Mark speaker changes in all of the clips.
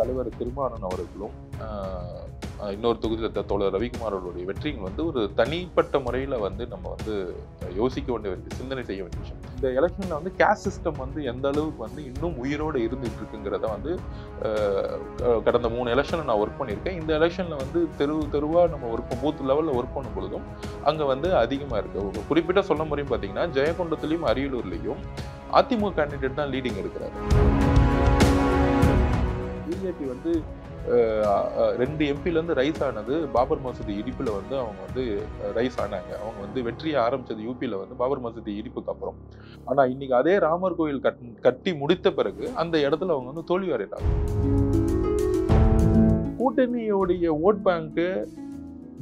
Speaker 1: தலைவர் திருமாறன் அவர்களும் இன்னொரு தொகுதியில் தோழர் ரவிக்குமார் அவர்களுடைய வெற்றிகள் வந்து ஒரு தனிப்பட்ட முறையில் வந்து நம்ம வந்து யோசிக்க வேண்டிய சிந்தனை செய்ய வேண்டிய விஷயம் இந்த எலெக்ஷனில் வந்து கேஸ் சிஸ்டம் வந்து எந்த அளவுக்கு வந்து இன்னும் உயிரோடு இருந்துட்டு இருக்குங்கிறத வந்து கடந்த மூணு எலெக்ஷனில் நான் ஒர்க் பண்ணியிருக்கேன் இந்த எலெக்ஷனில் வந்து தெரு தெருவாக நம்ம ஒர்க் பூத் லெவலில் ஒர்க் பண்ணும் பொழுதும் அங்கே வந்து அதிகமாக இருக்குது குறிப்பிட்ட சொல்ல முறையும் பார்த்தீங்கன்னா ஜெயகொண்டத்துலேயும் அரியலூர்லேயும் அதிமுக கேண்டிடேட் தான் லீடிங் எடுக்கிறாரு பிஜேபி வந்து ரெண்டு எம்பிலேருந்து ரைஸ் ஆனது பாபர் மசூதி இடிப்பில் வந்து அவங்க வந்து ரைஸ் ஆனாங்க அவங்க வந்து வெற்றியை ஆரம்பித்தது யூபியில் வந்து பாபர் மசூதி இடிப்புக்கு அப்புறம் ஆனால் இன்னைக்கு அதே ராமர் கோயில் கட் கட்டி முடித்த பிறகு அந்த இடத்துல அவங்க வந்து தோல்வி அடைந்தாங்க கூட்டணியோடைய ஓட் பேங்க்கு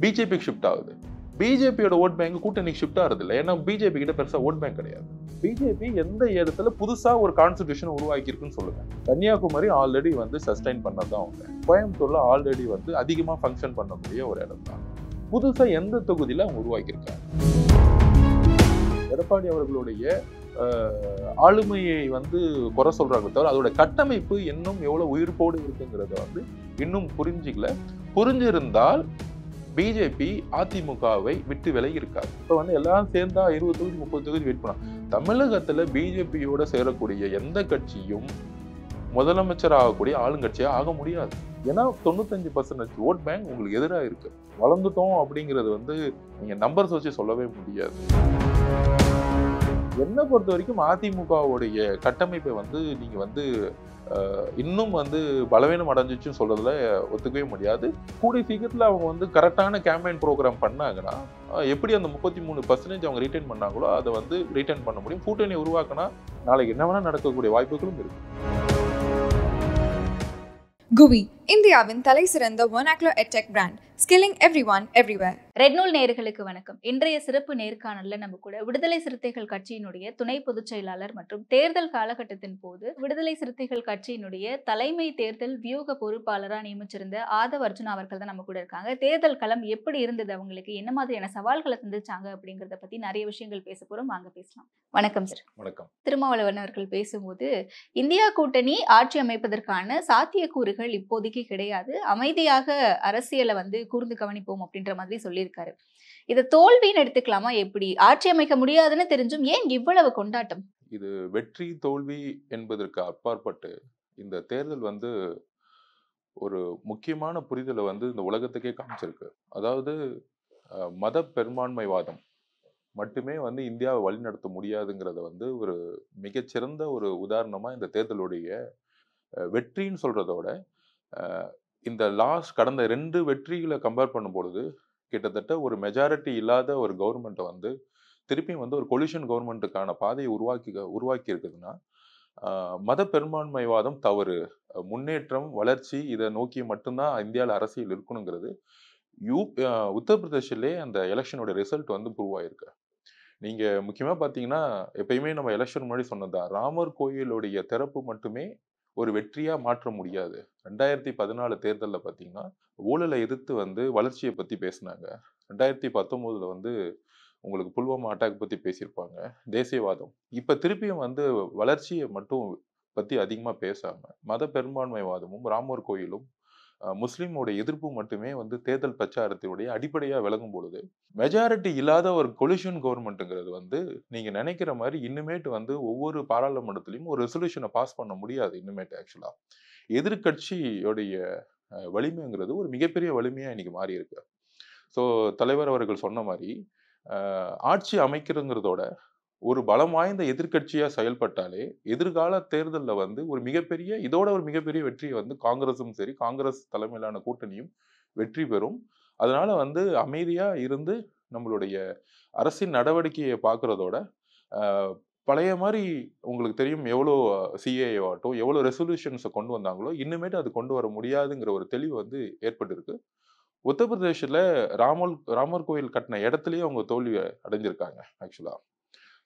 Speaker 1: பிஜேபிக்கு ஷிஃப்ட் ஆகுது பிஜேபியோட ஓட் பேங்க் கூட்டணி ஷிஃப்ட் ஆகுது இல்லை ஏன்னா பிஜேபி கிட்ட பெருசாக ஓட் பேங்க் கிடையாது பிஜேபி எந்த இடத்துல புதுசாக ஒரு கான்ஸ்டியூஷன் இருக்குன்னு சொல்லுங்க கன்னியாகுமரி ஆல்ரெடி வந்து சஸ்டைன் பண்ணதான் அவங்க கோயம்புத்தூர்ல ஆல்ரெடி வந்து அதிகமாக ஃபங்க்ஷன் பண்ணக்கூடிய ஒரு இடம் தான் புதுசாக எந்த தொகுதியில் அவங்க உருவாக்கியிருக்காங்க எடப்பாடி அவர்களுடைய ஆளுமையை வந்து குறை சொல்றாங்க தவிர அதோட கட்டமைப்பு இன்னும் எவ்வளோ உயிர்ப்போடு இருக்குங்கிறத வந்து இன்னும் புரிஞ்சிக்கல புரிஞ்சிருந்தால் பிஜேபி அதிமுகவை விட்டு விலகி இருக்காது இப்போ வந்து எல்லாரும் சேர்ந்தா இருபது தொகுதி முப்பது தொகுதி வெயிட் பண்ணலாம் தமிழகத்தில் பிஜேபியோட சேரக்கூடிய எந்த கட்சியும் முதலமைச்சர் ஆகக்கூடிய ஆளுங்கட்சியாக ஆக முடியாது ஏன்னா தொண்ணூத்தஞ்சு பர்சன்டேஜ் ஓட் பேங்க் உங்களுக்கு எதிராக இருக்கு வளர்ந்துட்டோம் அப்படிங்கிறது வந்து நீங்கள் நம்பர்ஸ் வச்சு சொல்லவே முடியாது என்னை பொறுத்த வரைக்கும் அதிமுகவுடைய கட்டமைப்பை வந்து நீங்கள் வந்து இன்னும் வந்து பலவீனம் அடைஞ்சிச்சுன்னு சொல்கிறதுல ஒத்துக்கவே முடியாது கூடிய சீக்கிரத்தில் அவங்க வந்து கரெக்டான கேம்பெயின் ப்ரோக்ராம் பண்ணாங்கன்னா எப்படி அந்த முப்பத்தி மூணு பர்சன்டேஜ் அவங்க ரீட்டைன் பண்ணாங்களோ அதை வந்து ரீட்டைன் பண்ண முடியும் கூட்டணி உருவாக்கினா நாளைக்கு என்ன வேணால் நடக்கக்கூடிய வாய்ப்புகளும் இருக்குது
Speaker 2: குவி இந்தியாவின் தலை சிறந்த ஒனாக்லோ edtech brand skilling everyone everywhere ரெட்நூல் நேர்களுக்கு வணக்கம் இன்றைய சிறப்பு நேர்காணல்ல நம்ம கூட விடுதலை சிறுத்தைகள் கட்சியினுடைய துணை பொதுச் செயலாளர் மற்றும் தேர்தல் காலகட்டத்தின் போது விடுதலை சிறுத்தைகள் கட்சியினுடைய தலைமை தேர்தல் வியூக பொறுப்பாளராக நியமிச்சிருந்த ஆதவ் அர்ஜுனா அவர்கள் தான் நம்ம கூட இருக்காங்க தேர்தல் களம் எப்படி இருந்தது அவங்களுக்கு என்ன மாதிரியான சவால்களை சந்திச்சாங்க அப்படிங்கிறத பத்தி நிறைய விஷயங்கள் பேச போறோம் வாங்க பேசலாம் வணக்கம் சார் வணக்கம் திருமாவளவன் அவர்கள் பேசும்போது இந்தியா கூட்டணி ஆட்சி அமைப்பதற்கான சாத்தியக்கூறுகள் இப்போதைக்கு நம்பிக்கை கிடையாது அமைதியாக அரசியலை வந்து கூர்ந்து கவனிப்போம் அப்படின்ற மாதிரி சொல்லியிருக்காரு இதை தோல்வின்னு எடுத்துக்கலாமா எப்படி ஆட்சி அமைக்க முடியாதுன்னு தெரிஞ்சும் ஏன் இவ்வளவு கொண்டாட்டம்
Speaker 1: இது வெற்றி தோல்வி என்பதற்கு அப்பாற்பட்டு இந்த தேர்தல் வந்து ஒரு முக்கியமான புரிதலை வந்து இந்த உலகத்துக்கே காமிச்சிருக்கு அதாவது மத பெரும்பான்மைவாதம் மட்டுமே வந்து இந்தியாவை வழிநடத்த முடியாதுங்கிறத வந்து ஒரு மிகச்சிறந்த ஒரு உதாரணமாக இந்த தேர்தலுடைய வெற்றின்னு சொல்கிறதோட இந்த லாஸ்ட் கடந்த ரெண்டு வெற்றிகளை கம்பேர் பண்ணும்பொழுது கிட்டத்தட்ட ஒரு மெஜாரிட்டி இல்லாத ஒரு கவர்மெண்ட்டை வந்து திருப்பியும் வந்து ஒரு கொலிஷன் கவர்மெண்ட்டுக்கான பாதையை உருவாக்கி உருவாக்கி இருக்குதுன்னா மத பெரும்பான்மைவாதம் தவறு முன்னேற்றம் வளர்ச்சி இதை நோக்கி மட்டும்தான் இந்தியாவில் அரசியல் இருக்கணுங்கிறது யூ உத்தரப்பிரதேசிலே அந்த எலெக்ஷனோட ரிசல்ட் வந்து ப்ரூவ் நீங்கள் முக்கியமாக பார்த்தீங்கன்னா எப்பயுமே நம்ம எலெக்ஷன் முன்னாடி சொன்னது தான் ராமர் கோயிலுடைய திறப்பு மட்டுமே ஒரு வெற்றியாக மாற்ற முடியாது ரெண்டாயிரத்தி பதினாலு தேர்தலில் பார்த்தீங்கன்னா ஊழலை எதிர்த்து வந்து வளர்ச்சியை பற்றி பேசினாங்க ரெண்டாயிரத்தி பத்தொம்போதில் வந்து உங்களுக்கு புல்வாமா அட்டாக் பற்றி பேசியிருப்பாங்க தேசியவாதம் இப்போ திருப்பியும் வந்து வளர்ச்சியை மட்டும் பற்றி அதிகமாக பேசாமல் மத பெரும்பான்மைவாதமும் ராமர் கோயிலும் முஸ்லீமோட எதிர்ப்பு மட்டுமே வந்து தேர்தல் பிரச்சாரத்தினுடைய அடிப்படையாக விளங்கும் பொழுது மெஜாரிட்டி இல்லாத ஒரு கொலிஷன் கவர்மெண்ட்டுங்கிறது வந்து நீங்கள் நினைக்கிற மாதிரி இன்னுமேட்டு வந்து ஒவ்வொரு பாராளுமன்றத்திலையும் ஒரு ரெசல்யூஷனை பாஸ் பண்ண முடியாது இன்னுமேட்டு ஆக்சுவலாக எதிர்கட்சியுடைய வலிமைங்கிறது ஒரு மிகப்பெரிய வலிமையாக இன்னைக்கு மாறி இருக்கு ஸோ தலைவர் அவர்கள் சொன்ன மாதிரி ஆட்சி அமைக்கிறதுங்கிறதோட ஒரு பலம் வாய்ந்த எதிர்கட்சியா செயல்பட்டாலே எதிர்கால தேர்தலில் வந்து ஒரு மிகப்பெரிய இதோட ஒரு மிகப்பெரிய வெற்றியை வந்து காங்கிரஸும் சரி காங்கிரஸ் தலைமையிலான கூட்டணியும் வெற்றி பெறும் அதனால வந்து அமைதியா இருந்து நம்மளுடைய அரசின் நடவடிக்கையை பார்க்கறதோட பழைய மாதிரி உங்களுக்கு தெரியும் எவ்வளோ சிஏஏ ஆகட்டும் எவ்வளோ ரெசல்யூஷன்ஸை கொண்டு வந்தாங்களோ இன்னுமேட்டு அது கொண்டு வர முடியாதுங்கிற ஒரு தெளிவு வந்து ஏற்பட்டிருக்கு உத்தரப்பிரதேசத்தில் ராமல் ராமர் கோயில் கட்டின இடத்துலையே அவங்க தோல்வி அடைஞ்சிருக்காங்க ஆக்சுவலாக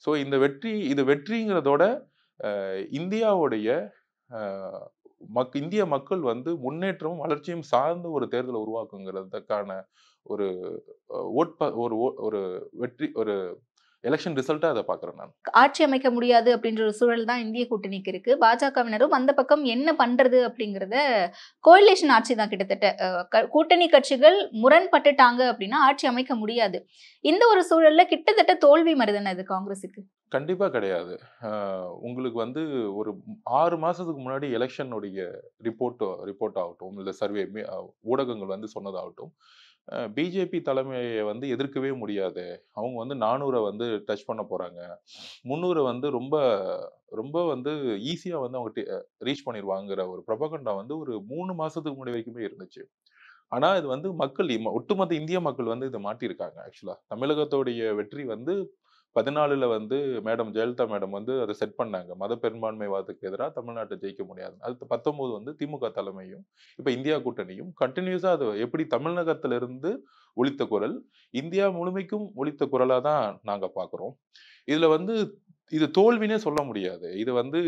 Speaker 1: ஸோ இந்த வெற்றி இது வெற்றிங்கிறதோட இந்தியாவுடைய மக் இந்திய மக்கள் வந்து முன்னேற்றமும் வளர்ச்சியும் சார்ந்த ஒரு தேர்தலை உருவாக்குங்கிறதுக்கான ஒரு ஓட்ப ஒரு ஒரு வெற்றி ஒரு எலெக்ஷன் ரிசல்ட்டா அதை பாக்குறேன் நான்
Speaker 2: ஆட்சி அமைக்க முடியாது அப்படின்ற ஒரு சூழல் தான் இந்திய கூட்டணிக்கு இருக்கு பாஜகவினரும் அந்த பக்கம் என்ன பண்றது அப்படிங்கிறத கோயிலேஷன் ஆட்சி தான் கிட்டத்தட்ட கூட்டணி கட்சிகள் முரண்பட்டுட்டாங்க அப்படின்னா ஆட்சி அமைக்க முடியாது இந்த ஒரு சூழல்ல கிட்டத்தட்ட தோல்வி மருதன இது காங்கிரஸுக்கு
Speaker 1: கண்டிப்பாக கிடையாது உங்களுக்கு வந்து ஒரு ஆறு மாதத்துக்கு முன்னாடி எலெக்ஷனுடைய ரிப்போர்ட் ரிப்போர்ட் ஆகட்டும் இல்லை சர்வே ஊடகங்கள் வந்து சொன்னதாகட்டும் பிஜேபி தலைமையை வந்து எதிர்க்கவே முடியாது அவங்க வந்து நானூரை வந்து டச் பண்ண போகிறாங்க முந்நூறு வந்து ரொம்ப ரொம்ப வந்து ஈஸியாக வந்து அவங்க ரீச் பண்ணிடுவாங்கிற ஒரு பிரபகண்டா வந்து ஒரு மூணு மாதத்துக்கு முன்னாடி வரைக்குமே இருந்துச்சு ஆனால் இது வந்து மக்கள் ஒட்டுமொத்த இந்திய மக்கள் வந்து இதை மாட்டியிருக்காங்க ஆக்சுவலாக தமிழகத்தோடைய வெற்றி வந்து பதினாலில் வந்து மேடம் ஜெயலலிதா மேடம் வந்து அதை செட் பண்ணாங்க மத பெரும்பான்மைவாதத்துக்கு எதிராக தமிழ்நாட்டை ஜெயிக்க முடியாது அது பத்தொம்போது வந்து திமுக தலைமையும் இப்போ இந்தியா கூட்டணியும் கண்டினியூஸாக அது எப்படி தமிழகத்திலிருந்து ஒழித்த குரல் இந்தியா முழுமைக்கும் ஒழித்த குரலாக தான் நாங்கள் பார்க்குறோம் இதில் வந்து இது தோல்வினே சொல்ல முடியாது இது வந்து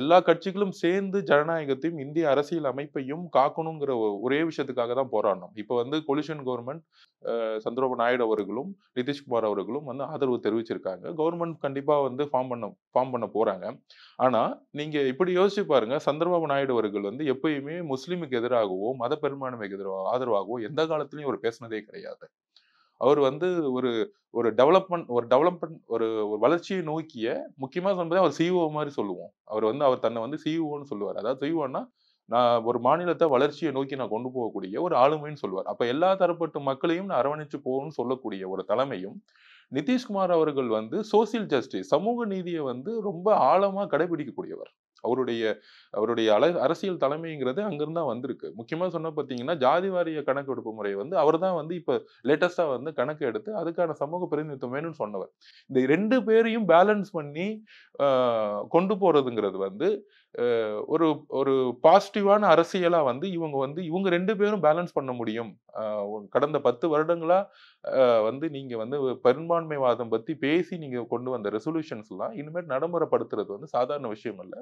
Speaker 1: எல்லா கட்சிகளும் சேர்ந்து ஜனநாயகத்தையும் இந்திய அரசியல் அமைப்பையும் காக்கணுங்கிற ஒரே விஷயத்துக்காக தான் போராடணும் இப்போ வந்து கொலிஷன் கவர்மெண்ட் சந்திரபாபு நாயுடு அவர்களும் நிதிஷ்குமார் அவர்களும் வந்து ஆதரவு தெரிவிச்சிருக்காங்க கவர்மெண்ட் கண்டிப்பாக வந்து ஃபார்ம் பண்ண ஃபார்ம் பண்ண போகிறாங்க ஆனால் நீங்கள் இப்படி யோசிச்சு பாருங்க சந்திரபாபு நாயுடு அவர்கள் வந்து எப்பயுமே முஸ்லீமுக்கு எதிராகவோ மத பெரும்பான்மைக்கு எதிராக ஆதரவாகவோ எந்த காலத்துலையும் அவர் பேசினதே கிடையாது அவர் வந்து ஒரு ஒரு டெவலப்மெண்ட் ஒரு டெவலப்மெண்ட் ஒரு ஒரு வளர்ச்சியை நோக்கிய முக்கியமாக சொல்லும்போது அவர் சிஓ e மாதிரி சொல்லுவோம் அவர் வந்து அவர் தன்னை வந்து சிஓன்னு e சொல்லுவார் அதாவது சிஓன்னா e நான் ஒரு மாநிலத்தை வளர்ச்சியை நோக்கி நான் கொண்டு போகக்கூடிய ஒரு ஆளுமைன்னு சொல்லுவார் அப்போ எல்லா தரப்பட்ட மக்களையும் நான் அரவணைச்சு போகணும்னு சொல்லக்கூடிய ஒரு தலைமையும் நிதிஷ்குமார் அவர்கள் வந்து சோசியல் ஜஸ்டிஸ் சமூக நீதியை வந்து ரொம்ப ஆழமாக கடைபிடிக்கக்கூடியவர் அவருடைய அவருடைய அல அரசியல் தலைமைங்கிறது அங்கிருந்தா வந்திருக்கு முக்கியமாக சொன்ன பார்த்தீங்கன்னா ஜாதி வாரிய கணக்கு எடுப்பு முறை வந்து அவர் தான் வந்து இப்போ லேட்டஸ்டா வந்து கணக்கு எடுத்து அதுக்கான சமூக பிரதிநிதித்துவம் வேணும்னு சொன்னவர் இந்த ரெண்டு பேரையும் பேலன்ஸ் பண்ணி கொண்டு போகிறதுங்கிறது வந்து ஒரு ஒரு பாசிட்டிவான அரசியலா வந்து இவங்க வந்து இவங்க ரெண்டு பேரும் பேலன்ஸ் பண்ண முடியும் கடந்த பத்து வருடங்களா வந்து நீங்க வந்து பெரும்பான்மைவாதம் பத்தி பேசி நீங்க கொண்டு வந்த ரெசொலியூஷன்ஸ்லாம் எல்லாம் இனிமேல் நடைமுறைப்படுத்துறது வந்து சாதாரண விஷயம் அல்ல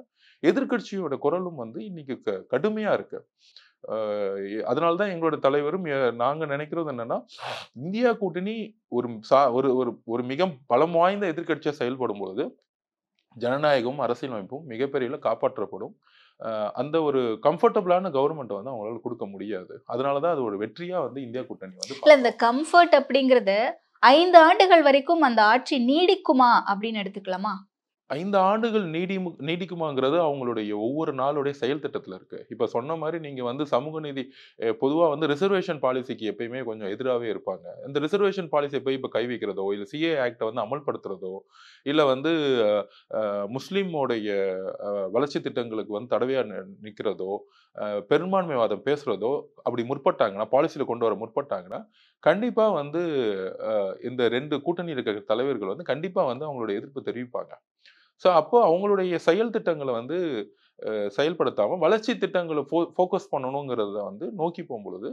Speaker 1: எதிர்கட்சியோட குரலும் வந்து இன்னைக்கு கடுமையா இருக்கு அதனால்தான் எங்களோட தலைவரும் நாங்க நினைக்கிறது என்னன்னா இந்தியா கூட்டணி ஒரு சா ஒரு ஒரு மிக பலம் வாய்ந்த எதிர்கட்சியா செயல்படும் போது ஜனநாயகமும் அரசியலமைப்பும் மிகப்பெரிய காப்பாற்றப்படும் அந்த ஒரு கம்ஃபர்டபுளான கவர்மெண்ட் வந்து அவங்களால கொடுக்க முடியாது அதனால தான் அது ஒரு வெற்றியா வந்து இந்தியா கூட்டணி வந்து
Speaker 2: இல்லை இந்த கம்ஃபர்ட் அப்படிங்கிறத ஐந்து ஆண்டுகள் வரைக்கும் அந்த ஆட்சி நீடிக்குமா அப்படின்னு எடுத்துக்கலாமா
Speaker 1: ஐந்து ஆண்டுகள் நீடி நீடிக்குமாங்கிறது அவங்களுடைய ஒவ்வொரு நாளுடைய செயல் திட்டத்தில் இருக்குது இப்போ சொன்ன மாதிரி நீங்கள் வந்து சமூக நீதி பொதுவாக வந்து ரிசர்வேஷன் பாலிசிக்கு எப்பயுமே கொஞ்சம் எதிராகவே இருப்பாங்க இந்த ரிசர்வேஷன் பாலிசியை போய் இப்போ கைவிக்கிறதோ இல்லை சிஏ ஆக்டை வந்து அமல்படுத்துறதோ இல்லை வந்து முஸ்லீமோடைய வளர்ச்சி திட்டங்களுக்கு வந்து தடவையாக நிற்கிறதோ பெரும்பான்மைவாதம் பேசுகிறதோ அப்படி முற்பட்டாங்கன்னா பாலிசியில் கொண்டு வர முற்பட்டாங்கன்னா கண்டிப்பாக வந்து இந்த ரெண்டு கூட்டணி இருக்கிற தலைவர்கள் வந்து கண்டிப்பாக வந்து அவங்களுடைய எதிர்ப்பு தெரிவிப்பாங்க ஸோ அப்போ அவங்களுடைய செயல் திட்டங்களை வந்து செயல்படுத்தாமல் வளர்ச்சி திட்டங்களை ஃபோ ஃபோக்கஸ் பண்ணணுங்கிறத வந்து நோக்கி போகும்பொழுது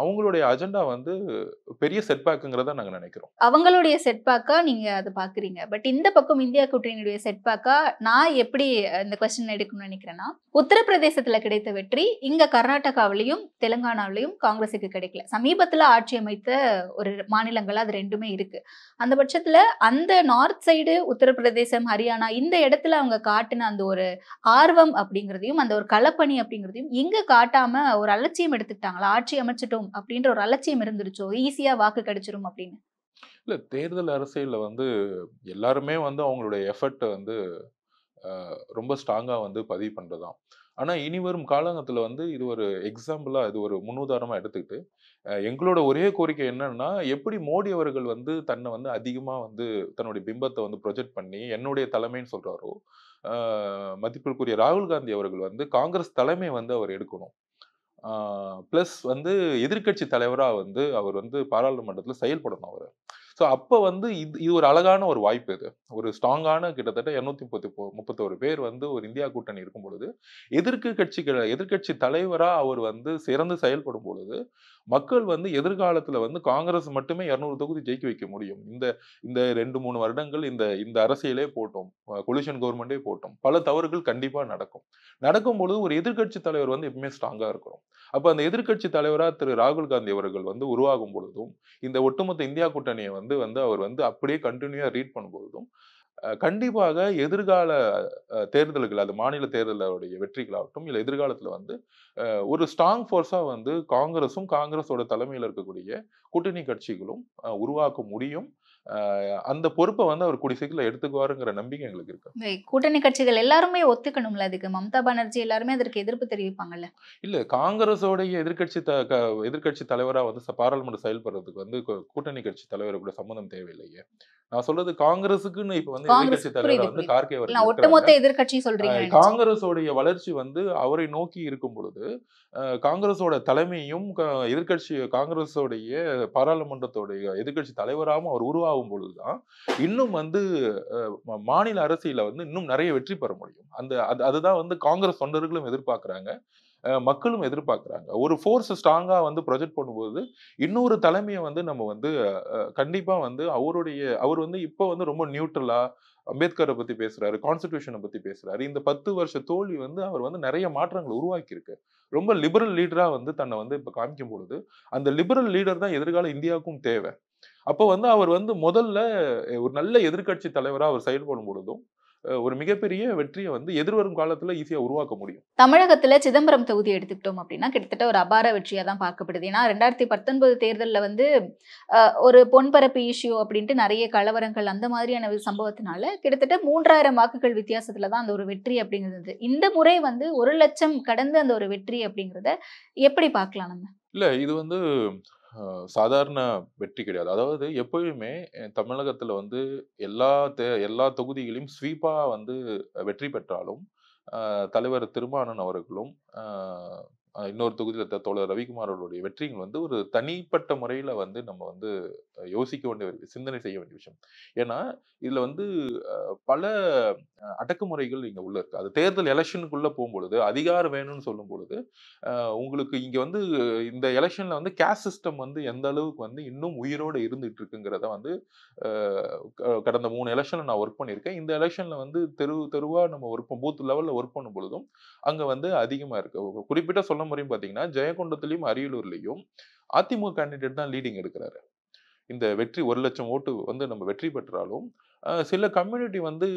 Speaker 1: அவங்களுடைய அஜெண்டா வந்து பெரிய செட்பேக்குங்கிறத நாங்கள் நினைக்கிறோம்
Speaker 2: அவங்களுடைய செட்பேக்கா நீங்க அதை பாக்குறீங்க பட் இந்த பக்கம் இந்தியா கூட்டணியுடைய செட்பேக்கா நான் எப்படி இந்த கொஸ்டின் எடுக்கணும்னு நினைக்கிறேன்னா உத்தரப்பிரதேசத்துல கிடைத்த வெற்றி இங்க கர்நாடகாவிலையும் தெலுங்கானாவிலையும் காங்கிரஸுக்கு கிடைக்கல சமீபத்துல ஆட்சி அமைத்த ஒரு மாநிலங்கள் அது ரெண்டுமே இருக்கு அந்த பட்சத்துல அந்த நார்த் சைடு உத்தரப்பிரதேசம் ஹரியானா இந்த இடத்துல அவங்க காட்டின அந்த ஒரு ஆர்வம் அப்படிங்கிறதையும் அந்த ஒரு களப்பணி அப்படிங்கிறதையும் இங்க காட்டாம ஒரு அலட்சியம் எடுத்துக்கிட்டாங்களா ஆட்சி அமைச்சிட்டோம் அப்படின்ற ஒரு அலட்சியம் இருந்துருச்சோ ஈஸியாக வாக்கு கிடைச்சிரும் அப்படின்னு
Speaker 1: இல்லை தேர்தல் அரசியலில் வந்து எல்லாருமே வந்து அவங்களுடைய எஃபர்ட்டை வந்து ரொம்ப ஸ்ட்ராங்காக வந்து பதிவு பண்ணுறதான் ஆனால் இனி வரும் காலகட்டத்தில் வந்து இது ஒரு எக்ஸாம்பிளாக இது ஒரு முன்னுதாரணமாக எடுத்துக்கிட்டு எங்களோட ஒரே கோரிக்கை என்னன்னா எப்படி மோடி அவர்கள் வந்து தன்னை வந்து அதிகமாக வந்து தன்னுடைய பிம்பத்தை வந்து ப்ரொஜெக்ட் பண்ணி என்னுடைய தலைமைன்னு சொல்கிறாரோ மதிப்பிற்குரிய ராகுல் காந்தி அவர்கள் வந்து காங்கிரஸ் தலைமை வந்து அவர் எடுக்கணும் ப்ளஸ் வந்து எதிர்கட்சி தலைவராக வந்து அவர் வந்து பாராளுமன்றத்தில் செயல்படணும் அவர் ஸோ அப்போ வந்து இது இது ஒரு அழகான ஒரு வாய்ப்பு இது ஒரு ஸ்ட்ராங்கான கிட்டத்தட்ட இரநூத்தி முப்பத்தி முப்பத்தோரு பேர் வந்து ஒரு இந்தியா கூட்டணி இருக்கும் பொழுது எதிர்க்கு கட்சிகள் எதிர்கட்சி தலைவராக அவர் வந்து சிறந்து செயல்படும் பொழுது மக்கள் வந்து எதிர்காலத்தில் வந்து காங்கிரஸ் மட்டுமே இரநூறு தொகுதி ஜெயிக்க வைக்க முடியும் இந்த இந்த ரெண்டு மூணு வருடங்கள் இந்த இந்த அரசியலே போட்டோம் கொலிஷன் கவர்மெண்டே போட்டோம் பல தவறுகள் கண்டிப்பாக நடக்கும் நடக்கும் பொழுது ஒரு எதிர்கட்சி தலைவர் வந்து எப்பவுமே ஸ்ட்ராங்காக இருக்கிறோம் அப்போ அந்த எதிர்கட்சி தலைவராக திரு ராகுல் காந்தி அவர்கள் வந்து உருவாகும் பொழுதும் இந்த ஒட்டுமொத்த இந்தியா கூட்டணியை வந்து வந்து வந்து அவர் வந்து அப்படியே கண்டினியூவாக ரீட் பண்ணும்போதும் கண்டிப்பாக எதிர்கால தேர்தல்கள் அது மாநில தேர்தலுடைய வெற்றிகளாகட்டும் இல்லை எதிர்காலத்தில் வந்து ஒரு ஸ்ட்ராங் ஃபோர்ஸாக வந்து காங்கிரஸும் காங்கிரஸோட தலைமையில் இருக்கக்கூடிய கூட்டணி கட்சிகளும் உருவாக்க முடியும் அந்த பொறுப்பை வந்து அவர் கூடிய சீக்கிரம் எடுத்துக்குவாருங்கிற நம்பிக்கை எங்களுக்கு இருக்கு
Speaker 2: கூட்டணி கட்சிகள் எல்லாருமே ஒத்துக்கணும்ல அதுக்கு மம்தா பானர்ஜி எல்லாருமே அதற்கு எதிர்ப்பு தெரிவிப்பாங்கல்ல
Speaker 1: இல்ல காங்கிரஸோடைய எதிர்கட்சி த எதிர்கட்சி தலைவரா வந்து பாராளுமன்றம் செயல்படுறதுக்கு வந்து கூட்டணி கட்சி தலைவர் கூட சம்மந்தம் தேவையில்லையே நான் சொல்றது காங்கிரஸுக்குன்னு இப்ப வந்து எதிர்கட்சி தலைவர் வந்து கார்கே அவர் ஒட்டுமொத்த எதிர்கட்சி சொல்றீங்க காங்கிரஸோடைய வளர்ச்சி வந்து அவரை நோக்கி இருக்கும் பொழுது காங்கிரஸோட தலைமையும் எதிர்கட்சி காங்கிரஸோடைய பாராளுமன்றத்தோடைய எதிர்கட்சி தலைவராகவும் அவர் உருவாகும் பொழுதுதான் இன்னும் வந்து மாநில அரசியல வந்து இன்னும் நிறைய வெற்றி பெற முடியும் அந்த அதுதான் வந்து காங்கிரஸ் தொண்டர்களும் எதிர்பார்க்கிறாங்க மக்களும் எதிர்பார்க்குறாங்க ஒரு ஃபோர்ஸ் ஸ்ட்ராங்காக வந்து ப்ரொஜெக்ட் பண்ணும்போது இன்னொரு தலைமையை வந்து நம்ம வந்து கண்டிப்பாக வந்து அவருடைய அவர் வந்து இப்போ வந்து ரொம்ப நியூட்ரலாக அம்பேத்கரை பற்றி பேசுகிறாரு கான்ஸ்டியூஷனை பற்றி பேசுகிறாரு இந்த பத்து வருஷ தோல்வி வந்து அவர் வந்து நிறைய மாற்றங்களை உருவாக்கியிருக்கு ரொம்ப லிபரல் லீடராக வந்து தன்னை வந்து இப்போ காமிக்கும் பொழுது அந்த லிபரல் லீடர் தான் எதிர்கால இந்தியாவுக்கும் தேவை அப்போ வந்து அவர் வந்து முதல்ல ஒரு நல்ல எதிர்கட்சி தலைவராக அவர் செயல்படும் பொழுதும் ஒரு மிகப்பெரிய வெற்றியை வந்து எதிர்வரும் காலத்துல ஈஸியா உருவாக்க முடியும்
Speaker 2: தமிழகத்துல சிதம்பரம் தொகுதி எடுத்துக்கிட்டோம் அப்படின்னா கிட்டத்தட்ட ஒரு அபார வெற்றியா தான் பார்க்கப்படுது ஏன்னா ரெண்டாயிரத்தி பத்தொன்பது தேர்தலில் வந்து ஒரு பொன்பரப்பு இஷ்யூ அப்படின்ட்டு நிறைய கலவரங்கள் அந்த மாதிரியான சம்பவத்தினால கிட்டத்தட்ட மூன்றாயிரம் வாக்குகள் வித்தியாசத்துல தான் அந்த ஒரு வெற்றி அப்படிங்கிறது இந்த முறை வந்து ஒரு லட்சம் கடந்து அந்த ஒரு வெற்றி அப்படிங்கிறத எப்படி பார்க்கலாம் நம்ம
Speaker 1: இல்லை இது வந்து சாதாரண வெற்றி கிடையாது அதாவது எப்பயுமே தமிழகத்தில் வந்து எல்லா எல்லா தொகுதிகளையும் ஸ்வீப்பாக வந்து வெற்றி பெற்றாலும் தலைவர் திருமானன் அவர்களும் இன்னொரு தொகுதியில் தோழர் ரவிக்குமார் அவர்களுடைய வெற்றிகள் வந்து ஒரு தனிப்பட்ட முறையில் வந்து நம்ம வந்து யோசிக்க வேண்டிய சிந்தனை செய்ய வேண்டிய விஷயம் ஏன்னா இதில் வந்து பல அடக்குமுறைகள் இங்கே உள்ள இருக்குது அது தேர்தல் எலெக்ஷனுக்குள்ளே போகும்பொழுது அதிகாரம் வேணும்னு சொல்லும் பொழுது உங்களுக்கு இங்கே வந்து இந்த எலெக்ஷனில் வந்து கேஸ் சிஸ்டம் வந்து எந்த அளவுக்கு வந்து இன்னும் உயிரோடு இருந்துட்டு இருக்குங்கிறத வந்து கடந்த மூணு எலெக்ஷனில் நான் ஒர்க் பண்ணியிருக்கேன் இந்த எலெக்ஷனில் வந்து தெரு தெருவாக நம்ம ஒர்க் பூத் லெவலில் ஒர்க் பண்ணும் பொழுதும் அங்கே வந்து அதிகமாக இருக்குது குறிப்பிட்ட சொல்ல போன முறையும் பார்த்தீங்கன்னா ஜெயங்கொண்டத்துலேயும் அரியலூர்லேயும் அதிமுக கேண்டிடேட் தான் லீடிங் எடுக்கிறாரு இந்த வெற்றி ஒரு லட்சம் ஓட்டு வந்து நம்ம வெற்றி பெற்றாலும் சில கம்யூனிட்டி வந்து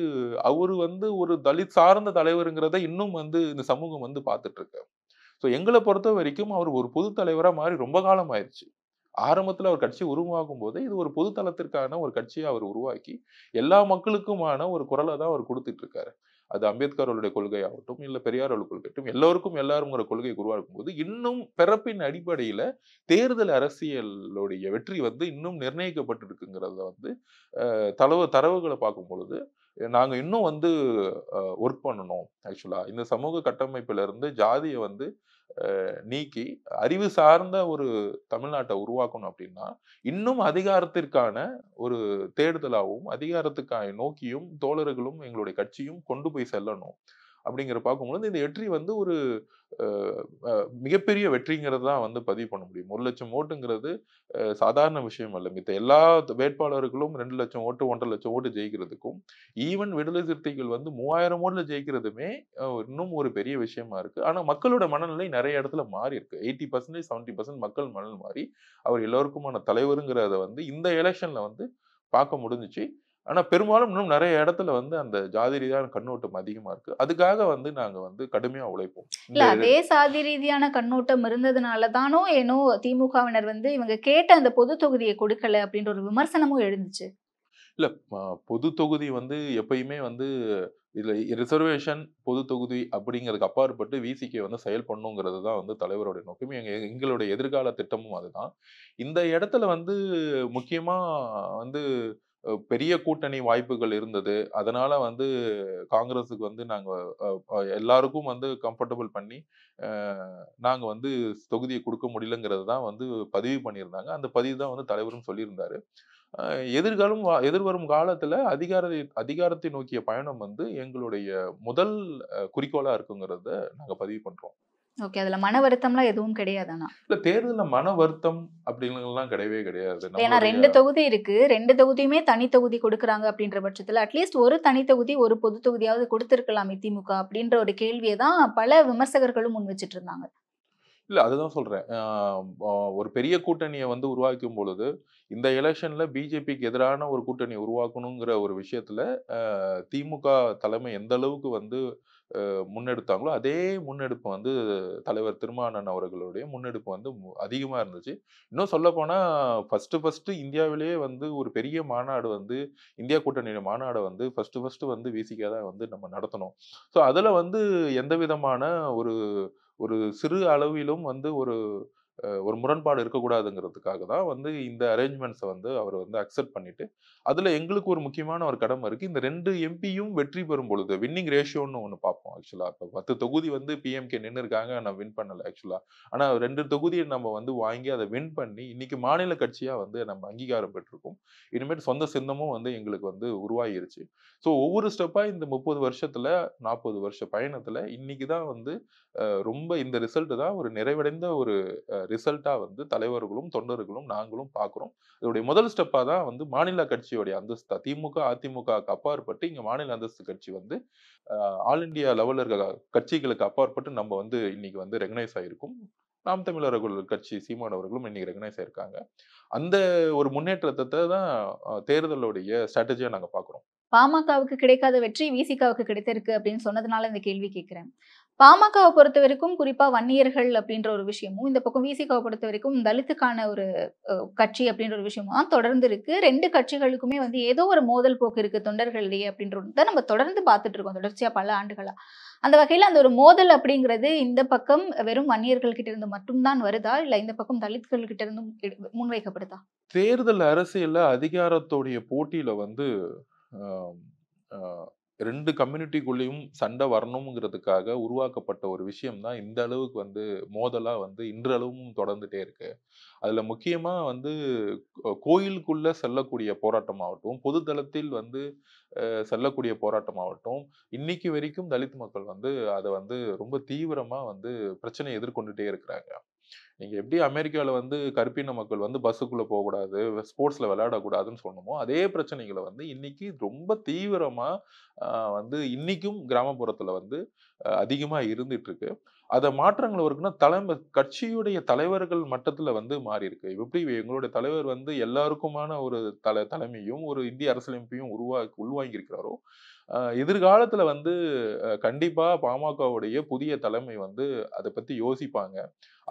Speaker 1: அவர் வந்து ஒரு தலித் சார்ந்த தலைவருங்கிறத இன்னும் வந்து இந்த சமூகம் வந்து பார்த்துட்டு இருக்கு ஸோ எங்களை பொறுத்த வரைக்கும் அவர் ஒரு பொது தலைவராக மாறி ரொம்ப காலம் ஆயிடுச்சு ஆரம்பத்தில் அவர் கட்சி உருவாகும் போது இது ஒரு பொது தளத்திற்கான ஒரு கட்சியை அவர் உருவாக்கி எல்லா மக்களுக்குமான ஒரு குரலை தான் அவர் கொடுத்துட்டு இருக்காரு அது அம்பேத்கரோடைய கொள்கை ஆகட்டும் இல்லை பெரியாரோட கொள்கைட்டும் எல்லோருக்கும் எல்லாருங்கிற கொள்கை உருவாக்கும் போது இன்னும் பிறப்பின் அடிப்படையில் தேர்தல் அரசியலுடைய வெற்றி வந்து இன்னும் நிர்ணயிக்கப்பட்டிருக்குங்கிறத வந்து தளவு தரவுகளை பார்க்கும் பொழுது நாங்கள் இன்னும் வந்து ஒர்க் பண்ணணும் ஆக்சுவலாக இந்த சமூக கட்டமைப்பிலிருந்து ஜாதியை வந்து நீக்கி அறிவு சார்ந்த ஒரு தமிழ்நாட்டை உருவாக்கணும் அப்படின்னா இன்னும் அதிகாரத்திற்கான ஒரு தேடுதலாகவும் அதிகாரத்துக்கான நோக்கியும் தோழர்களும் எங்களுடைய கட்சியும் கொண்டு போய் செல்லணும் அப்படிங்கிற பார்க்கும்பொழுது இந்த வெற்றி வந்து ஒரு மிகப்பெரிய வெற்றிங்கிறது தான் வந்து பதிவு பண்ண முடியும் ஒரு லட்சம் ஓட்டுங்கிறது சாதாரண விஷயம் அல்ல மித்த எல்லா வேட்பாளர்களும் ரெண்டு லட்சம் ஓட்டு ஒன்றரை லட்சம் ஓட்டு ஜெயிக்கிறதுக்கும் ஈவன் விடுதலை சிறுத்தைகள் வந்து மூவாயிரம் ஓட்டில் ஜெயிக்கிறதுமே இன்னும் ஒரு பெரிய விஷயமா இருக்கு ஆனால் மக்களோட மனநிலை நிறைய இடத்துல மாறி இருக்கு எயிட்டி பர்சன்டேஜ் செவன்ட்டி பர்சன்ட் மக்கள் மனநிலை மாறி அவர் எல்லோருக்குமான தலைவருங்கிறத வந்து இந்த எலெக்ஷன்ல வந்து பார்க்க முடிஞ்சிச்சு ஆனால் பெரும்பாலும் இன்னும் நிறைய இடத்துல வந்து அந்த ஜாதி ரீதியான கண்ணோட்டம் அதிகமாக இருக்குது அதுக்காக வந்து நாங்கள் வந்து கடுமையாக உழைப்போம் இல்லை அதே
Speaker 2: சாதி ரீதியான கண்ணோட்டம் இருந்ததுனால தானோ ஏனோ திமுகவினர் வந்து இவங்க கேட்ட அந்த பொது தொகுதியை கொடுக்கல அப்படின்ற ஒரு விமர்சனமும் எழுந்துச்சு
Speaker 1: இல்லை பொது தொகுதி வந்து எப்பயுமே வந்து இதில் ரிசர்வேஷன் பொது தொகுதி அப்படிங்கிறதுக்கு அப்பாற்பட்டு விசிகே வந்து செயல் பண்ணுங்கிறது தான் வந்து தலைவருடைய நோக்கம் எங்கள் எங்களுடைய எதிர்கால திட்டமும் அதுதான் இந்த இடத்துல வந்து முக்கியமாக வந்து பெரிய கூட்டணி வாய்ப்புகள் இருந்தது அதனால வந்து காங்கிரஸுக்கு வந்து நாங்கள் எல்லாருக்கும் வந்து கம்ஃபர்டபுள் பண்ணி நாங்கள் வந்து தொகுதியை கொடுக்க முடியலங்கிறது தான் வந்து பதிவு பண்ணியிருந்தாங்க அந்த பதிவு தான் வந்து தலைவரும் சொல்லியிருந்தாரு எதிர்காலம் எதிர்வரும் காலத்தில் அதிகார அதிகாரத்தை நோக்கிய பயணம் வந்து எங்களுடைய முதல் குறிக்கோளாக இருக்குங்கிறத நாங்கள் பதிவு பண்ணுறோம்
Speaker 2: ஓகே அதுல மன வருத்தம்லாம் எதுவும் கிடையாது ஆனா
Speaker 1: இல்ல தேர்தல மன வருத்தம் அப்படிங்கலாம் கிடையவே கிடையாது ஏன்னா ரெண்டு
Speaker 2: தொகுதி இருக்கு ரெண்டு தொகுதியுமே தனி தொகுதி கொடுக்குறாங்க அப்படின்ற பட்சத்துல அட்லீஸ்ட் ஒரு தனி தொகுதி ஒரு பொது தொகுதியாவது கொடுத்திருக்கலாமே திமுக அப்படின்ற ஒரு கேள்வியை தான் பல விமர்சகர்களும் முன் வச்சிட்டு இருந்தாங்க
Speaker 1: இல்ல அதுதான் சொல்கிறேன் ஒரு பெரிய கூட்டணியை வந்து உருவாக்கும் பொழுது இந்த எலெக்ஷனில் பிஜேபிக்கு எதிரான ஒரு கூட்டணி உருவாக்கணுங்கிற ஒரு விஷயத்துல திமுக தலைமை எந்த அளவுக்கு வந்து முன்னெடுத்தாங்களோ அதே முன்னெடுப்பு வந்து தலைவர் திருமானன் அவர்களுடைய முன்னெடுப்பு வந்து அதிகமாக இருந்துச்சு இன்னும் சொல்லப்போனால் ஃபஸ்ட்டு ஃபஸ்ட்டு இந்தியாவிலேயே வந்து ஒரு பெரிய மாநாடு வந்து இந்தியா கூட்டணியுடைய மாநாடை வந்து ஃபஸ்ட்டு ஃபஸ்ட்டு வந்து வீசிக்காக தான் வந்து நம்ம நடத்தணும் ஸோ அதில் வந்து எந்த விதமான ஒரு ஒரு சிறு அளவிலும் வந்து ஒரு ஒரு முரண்பாடு இருக்கக்கூடாதுங்கிறதுக்காக தான் வந்து இந்த அரேஞ்ச்மெண்ட்ஸை வந்து அவர் வந்து அக்செப்ட் பண்ணிட்டு அதில் எங்களுக்கு ஒரு முக்கியமான ஒரு கடமை இருக்குது இந்த ரெண்டு எம்பியும் வெற்றி பெறும் பொழுது வின்னிங் ரேஷியோன்னு ஒன்று பார்ப்போம் ஆக்சுவலாக இப்போ பத்து தொகுதி வந்து பிஎம்கே நின்று இருக்காங்க நான் வின் பண்ணலை ஆக்சுவலாக ஆனால் ரெண்டு தொகுதியை நம்ம வந்து வாங்கி அதை வின் பண்ணி இன்னைக்கு மாநில கட்சியாக வந்து நம்ம அங்கீகாரம் பெற்றிருக்கோம் இனிமேல் சொந்த சிந்தமும் வந்து எங்களுக்கு வந்து உருவாகிருச்சு ஸோ ஒவ்வொரு ஸ்டெப்பாக இந்த முப்பது வருஷத்தில் நாற்பது வருஷ பயணத்தில் இன்னைக்கு தான் வந்து ரொம்ப இந்த ரிசல்ட் தான் ஒரு நிறைவடைந்த ஒரு ரிசல்ட்டாக வந்து தலைவர்களும் தொண்டர்களும் நாங்களும் பார்க்குறோம் இதோடைய முதல் ஸ்டெப்பாக தான் வந்து மாநில கட்சியோடைய அந்தஸ்தா திமுக அதிமுக அப்பாற்பட்டு இங்கே மாநில அந்தஸ்து கட்சி வந்து ஆல் இண்டியா லெவலில் இருக்க கட்சிகளுக்கு அப்பாற்பட்டு நம்ம வந்து இன்னைக்கு வந்து ரெகனைஸ் ஆகிருக்கும் நாம் தமிழர்கள் கட்சி சீமான் அவர்களும் இன்னைக்கு ரெகனைஸ் ஆயிருக்காங்க அந்த ஒரு முன்னேற்றத்தை தான் தேர்தலுடைய ஸ்ட்ராட்டஜியாக நாங்கள் பார்க்குறோம்
Speaker 2: பாமகவுக்கு கிடைக்காத வெற்றி விசிகாவுக்கு கிடைத்திருக்கு அப்படின்னு சொன்னதுனால இந்த கேள்வி கேட்கிறேன் பாமகவை பொறுத்த வரைக்கும் குறிப்பா வன்னியர்கள் அப்படின்ற ஒரு விஷயமும் இந்த பக்கம் விசிகாவை பொறுத்த வரைக்கும் தலித்துக்கான ஒரு கட்சி அப்படின்ற ஒரு விஷயமும் தொடர்ந்து இருக்கு ரெண்டு கட்சிகளுக்குமே வந்து ஏதோ ஒரு மோதல் போக்கு இருக்கு தொண்டர்களிடையே அப்படின்றத நம்ம தொடர்ந்து பார்த்துட்டு இருக்கோம் தொடர்ச்சியா பல ஆண்டுகளா அந்த வகையில் அந்த ஒரு மோதல் அப்படிங்கிறது இந்த பக்கம் வெறும் வன்னியர்கள் கிட்ட இருந்து மட்டும்தான் வருதா இல்ல இந்த பக்கம் தலித்துகள் கிட்ட இருந்தும் முன்வைக்கப்படுதா
Speaker 1: தேர்தல் அரசியல்ல அதிகாரத்துடைய போட்டியில வந்து ரெண்டு கம்யூனிட்டிக்குள்ளேயும் சண்டை வரணுங்கிறதுக்காக உருவாக்கப்பட்ட ஒரு விஷயம் தான் இந்த அளவுக்கு வந்து மோதலாக வந்து இன்றளவும் தொடர்ந்துட்டே இருக்கு அதில் முக்கியமாக வந்து கோயிலுக்குள்ள செல்லக்கூடிய போராட்டமாகட்டும் பொது தளத்தில் வந்து செல்லக்கூடிய போராட்டமாகட்டும் இன்னைக்கு வரைக்கும் தலித் மக்கள் வந்து அதை வந்து ரொம்ப தீவிரமாக வந்து பிரச்சனையை எதிர்கொண்டுட்டே இருக்கிறாங்க நீங்கள் எப்படி அமெரிக்காவில் வந்து கருப்பின மக்கள் வந்து பஸ்ஸுக்குள்ளே போகக்கூடாது ஸ்போர்ட்ஸில் விளையாடக்கூடாதுன்னு சொன்னோமோ அதே பிரச்சனைகளை வந்து இன்னைக்கு ரொம்ப தீவிரமாக வந்து இன்னைக்கும் கிராமப்புறத்தில் வந்து அதிகமாக இருந்துட்டு இருக்கு அதை மாற்றங்கள் இருக்குன்னா தலைமை கட்சியுடைய தலைவர்கள் மட்டத்தில் வந்து மாறி இருக்கு எப்படி எங்களுடைய தலைவர் வந்து எல்லாருக்குமான ஒரு தலை தலைமையும் ஒரு இந்திய அரசியலமைப்பையும் உருவா உள்வாங்கியிருக்கிறாரோ எதிர்காலத்தில் வந்து கண்டிப்பாக பாமகவுடைய புதிய தலைமை வந்து அதை பற்றி யோசிப்பாங்க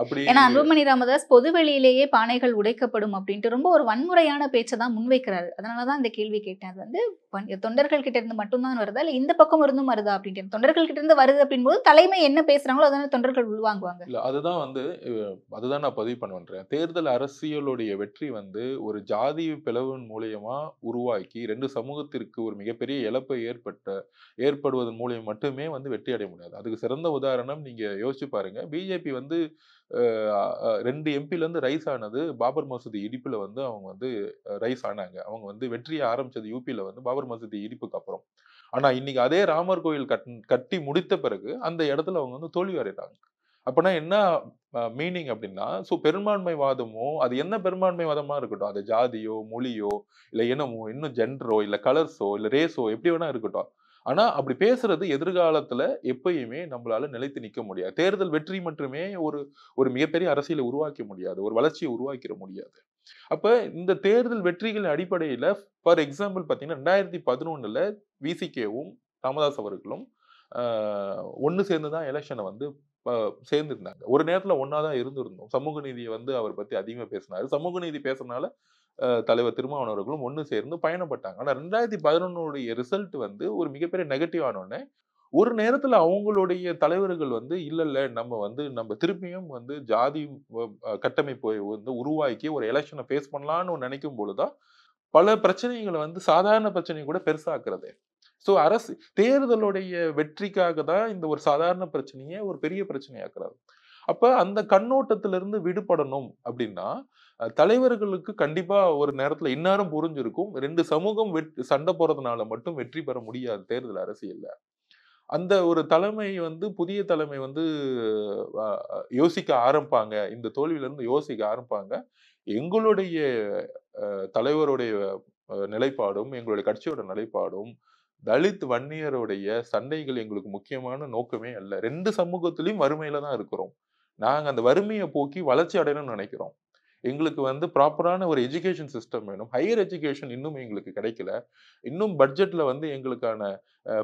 Speaker 1: அப்படி ஏன்னா அன்புமணி
Speaker 2: ராமதாஸ் பொது வெளியிலேயே பானைகள் உடைக்கப்படும் அப்படின்ட்டு ரொம்ப ஒரு வன்முறையான பேச்சை தான் முன்வைக்கிறாரு அதனாலதான் இந்த கேள்வி கேட்டேன் அது வந்து தொண்டர்கள் கிட்ட இருந்து மட்டும்தான் வருதா இல்ல இந்த பக்கம் இருந்தும் வருதா அப்படின்ட்டு தொண்டர்கள் கிட்ட இருந்து வருது அப்படின்போது தலைமை என்ன பேசுறாங்களோ அதனால தொண்டர்கள் உள்வாங்குவாங்க
Speaker 1: இல்ல அதுதான் வந்து அதுதான் நான் பதிவு பண்ணுவேன் தேர்தல் அரசியலுடைய வெற்றி வந்து ஒரு ஜாதி பிளவின் மூலியமா உருவாக்கி ரெண்டு சமூகத்திற்கு ஒரு மிகப்பெரிய இழப்பை ஏற்பட்ட ஏற்படுவதன் மூலியம் மட்டுமே வந்து வெற்றி அடைய முடியாது அதுக்கு சிறந்த உதாரணம் நீங்க யோசிச்சு பாருங்க பிஜேபி வந்து ரெண்டு எம்பிலேருந்து ரைஸ் ஆனது பாபர் மசூதி இடிப்பில் வந்து அவங்க வந்து ரைஸ் ஆனாங்க அவங்க வந்து வெற்றியை ஆரம்பித்தது யூபியில் வந்து பாபர் மசூதி இடிப்புக்கு அப்புறம் ஆனால் இன்னைக்கு அதே ராமர் கோயில் கட் கட்டி முடித்த பிறகு அந்த இடத்துல அவங்க வந்து தோல்வி அடைகிறாங்க அப்படின்னா என்ன மீனிங் அப்படின்னா ஸோ பெரும்பான்மைவாதமோ அது என்ன பெரும்பான்மைவாதமாக இருக்கட்டும் அது ஜாதியோ மொழியோ இல்லை இனமோ இன்னும் ஜென்டரோ இல்லை கலர்ஸோ இல்லை ரேஸோ எப்படி வேணா இருக்கட்டும் ஆனால் அப்படி பேசுறது எதிர்காலத்தில் எப்பயுமே நம்மளால நிலைத்து நிற்க முடியாது தேர்தல் வெற்றி மட்டுமே ஒரு ஒரு மிகப்பெரிய அரசியலை உருவாக்க முடியாது ஒரு வளர்ச்சியை உருவாக்கிட முடியாது அப்போ இந்த தேர்தல் வெற்றிகளின் அடிப்படையில் ஃபார் எக்ஸாம்பிள் பார்த்தீங்கன்னா ரெண்டாயிரத்தி பதினொன்றில் விசிகேவும் ராமதாஸ் அவர்களும் ஒன்று சேர்ந்து தான் எலெக்ஷனை வந்து சேர்ந்துருந்தாங்க ஒரு நேரத்தில் ஒன்றா தான் இருந்திருந்தோம் சமூக நீதியை வந்து அவர் பற்றி அதிகமாக பேசினார் சமூக நீதி பேசுனால தலைவர் திருமாவனவர்களும் ஒன்று சேர்ந்து பயணப்பட்டாங்க ஆனால் ரெண்டாயிரத்தி பதினொன்னுடைய ரிசல்ட் வந்து ஒரு மிகப்பெரிய நெகட்டிவ் ஆனோடனே ஒரு நேரத்தில் அவங்களுடைய தலைவர்கள் வந்து இல்லை இல்லை நம்ம வந்து நம்ம திருப்பியும் வந்து ஜாதி கட்டமைப்பை வந்து உருவாக்கி ஒரு எலெக்ஷனை ஃபேஸ் பண்ணலான்னு நினைக்கும் பொழுது தான் பல பிரச்சனைகளை வந்து சாதாரண பிரச்சனையை கூட பெருசாக்குறது ஸோ அரசு தேர்தலுடைய வெற்றிக்காக தான் இந்த ஒரு சாதாரண பிரச்சனையை ஒரு பெரிய பிரச்சனையாக்குறாரு அப்ப அந்த கண்ணோட்டத்திலிருந்து விடுபடணும் அப்படின்னா தலைவர்களுக்கு கண்டிப்பா ஒரு நேரத்துல இன்னாரும் புரிஞ்சிருக்கும் ரெண்டு சமூகம் சண்டை போறதுனால மட்டும் வெற்றி பெற முடியாது தேர்தல் அரசியல்ல அந்த ஒரு தலைமை வந்து புதிய தலைமை வந்து யோசிக்க ஆரம்பிப்பாங்க இந்த இருந்து யோசிக்க ஆரம்பிப்பாங்க எங்களுடைய தலைவருடைய நிலைப்பாடும் எங்களுடைய கட்சியோட நிலைப்பாடும் தலித் வன்னியருடைய சண்டைகள் எங்களுக்கு முக்கியமான நோக்கமே அல்ல ரெண்டு சமூகத்திலையும் வறுமையில தான் இருக்கிறோம் நாங்கள் அந்த வறுமையை போக்கி வளர்ச்சி அடையணும்னு நினைக்கிறோம் எங்களுக்கு வந்து ப்ராப்பரான ஒரு எஜுகேஷன் சிஸ்டம் வேணும் ஹையர் எஜுகேஷன் இன்னும் எங்களுக்கு கிடைக்கல இன்னும் பட்ஜெட்டில் வந்து எங்களுக்கான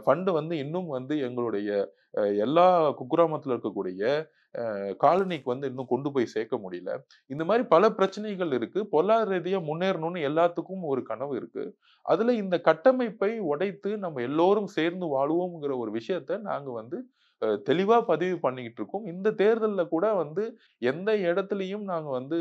Speaker 1: ஃபண்டு வந்து இன்னும் வந்து எங்களுடைய எல்லா குக்கிராமத்தில் இருக்கக்கூடிய காலனிக்கு வந்து இன்னும் கொண்டு போய் சேர்க்க முடியல இந்த மாதிரி பல பிரச்சனைகள் இருக்கு பொருளாதார ரீதியாக முன்னேறணும்னு எல்லாத்துக்கும் ஒரு கனவு இருக்கு அதுல இந்த கட்டமைப்பை உடைத்து நம்ம எல்லோரும் சேர்ந்து வாழ்வோம்ங்கிற ஒரு விஷயத்த நாங்க வந்து தெளிவாக பதிவு பண்ணிக்கிட்டு இருக்கோம் இந்த தேர்தலில் கூட வந்து எந்த இடத்துலையும் நாங்கள் வந்து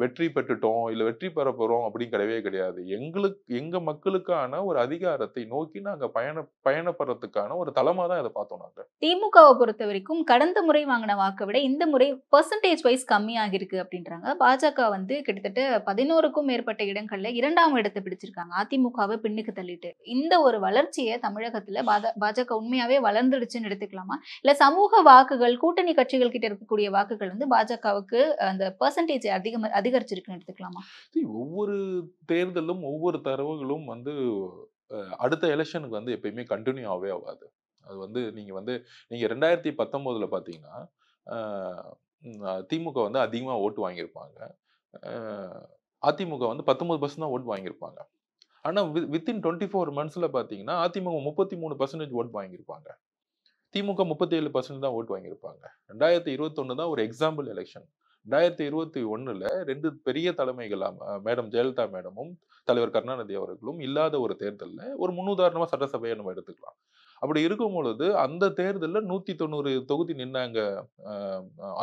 Speaker 1: வெற்றி பெற்றுட்டோம் இல்லை வெற்றி பெற போகிறோம் அப்படின்னு கிடையவே கிடையாது எங்களுக்கு எங்கள் மக்களுக்கான ஒரு அதிகாரத்தை நோக்கி நாங்கள் பயண பயணப்படுறதுக்கான ஒரு தளமாக தான் இதை பார்த்தோம் நாங்கள்
Speaker 2: திமுகவை பொறுத்த வரைக்கும் கடந்த முறை வாங்கின வாக்கை விட இந்த முறை பர்சன்டேஜ் வைஸ் கம்மியாக இருக்கு அப்படின்றாங்க பாஜக வந்து கிட்டத்தட்ட பதினோருக்கும் மேற்பட்ட இடங்களில் இரண்டாம் இடத்தை பிடிச்சிருக்காங்க அதிமுகவை பின்னுக்கு தள்ளிட்டு இந்த ஒரு வளர்ச்சியை தமிழகத்தில் பாஜக உண்மையாவே வளர்ந்துடுச்சுன்னு எடுத்துக்கலாம் பார்க்கலாமா இல்ல சமூக வாக்குகள் கூட்டணி கட்சிகள் கிட்ட இருக்கக்கூடிய வாக்குகள் வந்து பாஜகவுக்கு அந்த பர்சன்டேஜ் அதிகம் அதிகரிச்சிருக்குன்னு எடுத்துக்கலாமா
Speaker 1: ஒவ்வொரு தேர்தலும் ஒவ்வொரு தரவுகளும் வந்து அடுத்த எலெக்ஷனுக்கு வந்து எப்பயுமே கண்டினியூ ஆகவே ஆகாது அது வந்து நீங்க வந்து நீங்கள் ரெண்டாயிரத்தி பத்தொன்பதுல பார்த்தீங்கன்னா திமுக வந்து அதிகமாக ஓட்டு வாங்கியிருப்பாங்க அதிமுக வந்து பத்தொன்பது பர்சன்ட் தான் ஓட்டு வாங்கியிருப்பாங்க ஆனால் வித் வித்தின் டுவெண்ட்டி ஃபோர் மந்த்ஸில் பார்த்தீங்கன்னா அதிமுக முப்பத்தி மூணு பர்சன்டேஜ் ஓட் வாங்கியிருப்பாங்க திமுக முப்பத்தி ஏழு பர்சன்ட் தான் ஓட்டு வாங்கியிருப்பாங்க ரெண்டாயிரத்தி இருபத்தொன்னு தான் ஒரு எக்ஸாம்பிள் எலெக்ஷன் ரெண்டாயிரத்தி இருபத்தி ஒன்றில் ரெண்டு பெரிய தலைமைகளாம் மேடம் ஜெயலலிதா மேடமும் தலைவர் கருணாநிதி அவர்களும் இல்லாத ஒரு தேர்தலில் ஒரு முன்னுதாரணமாக சட்டசபையை நம்ம எடுத்துக்கலாம் அப்படி இருக்கும் பொழுது அந்த தேர்தலில் நூற்றி தொண்ணூறு தொகுதி நின்னாங்க